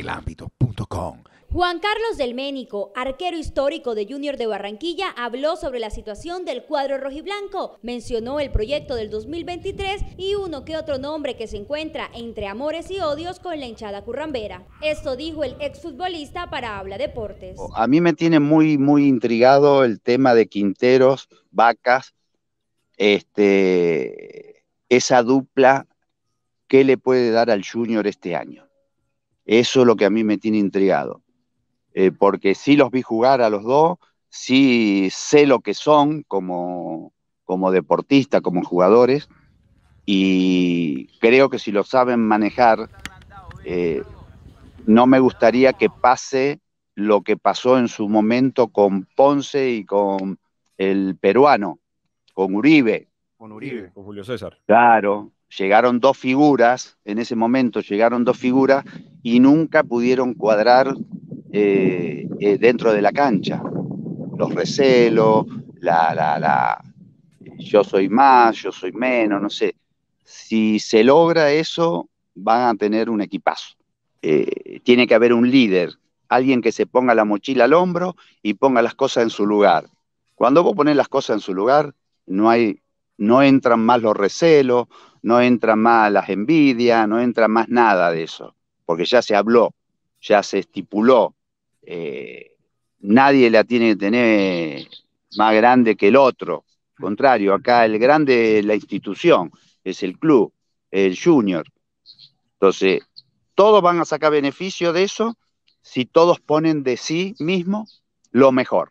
elámbito.com. Juan Carlos Del Ménico, arquero histórico de Junior de Barranquilla, habló sobre la situación del cuadro rojiblanco, mencionó el proyecto del 2023 y uno que otro nombre que se encuentra entre amores y odios con la hinchada currambera. Esto dijo el exfutbolista para Habla Deportes. A mí me tiene muy, muy intrigado el tema de Quinteros, Vacas, este, esa dupla, que le puede dar al Junior este año? Eso es lo que a mí me tiene intrigado. Eh, porque sí los vi jugar a los dos, sí sé lo que son como, como deportistas, como jugadores, y creo que si lo saben manejar, eh, no me gustaría que pase lo que pasó en su momento con Ponce y con el peruano, con Uribe. Con Uribe, con Julio César. Claro, llegaron dos figuras, en ese momento llegaron dos figuras y nunca pudieron cuadrar eh, eh, dentro de la cancha. Los recelos, la, la, la, yo soy más, yo soy menos, no sé. Si se logra eso, van a tener un equipazo. Eh, tiene que haber un líder, alguien que se ponga la mochila al hombro y ponga las cosas en su lugar. Cuando vos pones las cosas en su lugar, no hay, no entran más los recelos, no entran más las envidias, no entra más nada de eso porque ya se habló, ya se estipuló, eh, nadie la tiene que tener más grande que el otro. Contrario, acá el grande es la institución, es el club, el junior. Entonces, todos van a sacar beneficio de eso si todos ponen de sí mismo lo mejor.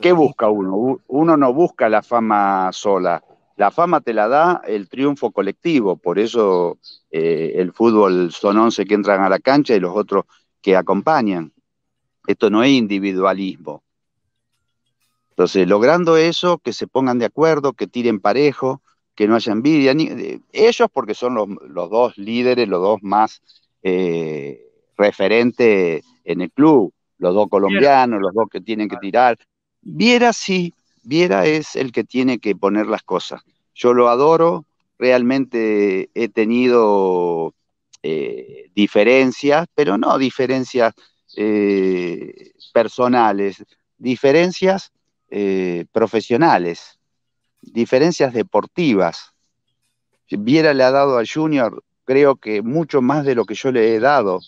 ¿Qué busca uno? Uno no busca la fama sola, la fama te la da el triunfo colectivo, por eso eh, el fútbol son 11 que entran a la cancha y los otros que acompañan. Esto no es individualismo. Entonces, logrando eso, que se pongan de acuerdo, que tiren parejo, que no haya envidia. Eh, ellos porque son los, dos líderes, los dos más eh, referentes en el club, los dos colombianos, los dos que tienen que tirar. Viera si Viera es el que tiene que poner las cosas. Yo lo adoro, realmente he tenido eh, diferencias, pero no diferencias eh, personales, diferencias eh, profesionales, diferencias deportivas. Viera le ha dado al Junior, creo que mucho más de lo que yo le he dado.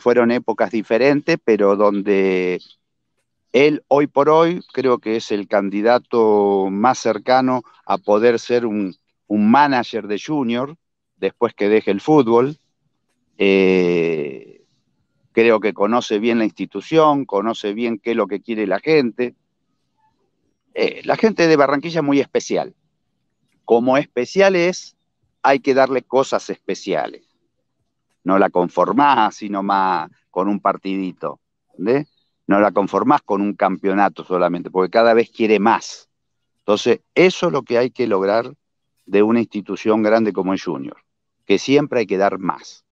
fueron épocas diferentes, pero donde él hoy por hoy creo que es el candidato más cercano a poder ser un, manager de junior después que deje el fútbol. Eh, creo que conoce bien la institución, conoce bien qué es lo que quiere la gente. Eh, la gente de Barranquilla es muy especial. Como especial es, hay que darle cosas especiales. No la conformás sino más con un partidito no la conformás con un campeonato solamente, porque cada vez quiere más. Entonces, eso es lo que hay que lograr de una institución grande como el Junior, que siempre hay que dar más.